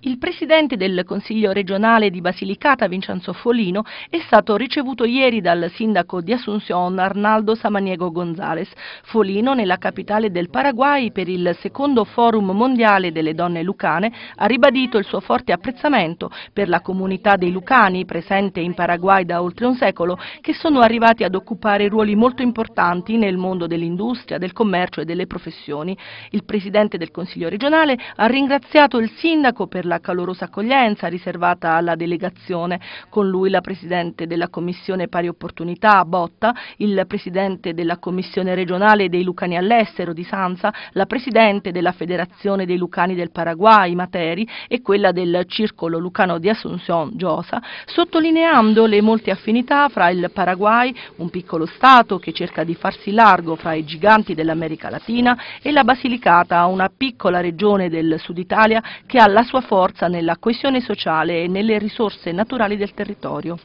Il presidente del Consiglio regionale di Basilicata, Vincenzo Folino, è stato ricevuto ieri dal sindaco di Asunción Arnaldo Samaniego González. Folino, nella capitale del Paraguay, per il secondo forum mondiale delle donne lucane, ha ribadito il suo forte apprezzamento per la comunità dei lucani, presente in Paraguay da oltre un secolo, che sono arrivati ad occupare ruoli molto importanti nel mondo dell'industria, del commercio e delle professioni. Il presidente del Consiglio regionale ha ringraziato il sindaco per per la calorosa accoglienza riservata alla delegazione, con lui la Presidente della Commissione Pari Opportunità Botta, il Presidente della Commissione regionale dei Lucani all'estero di Sanza, la Presidente della Federazione dei Lucani del Paraguay Materi e quella del Circolo Lucano di Assunción Giosa, sottolineando le molte affinità fra il Paraguay, un piccolo Stato che cerca di farsi largo fra i giganti dell'America Latina, e la Basilicata, una piccola regione del Sud Italia che ha la sua forza nella coesione sociale e nelle risorse naturali del territorio.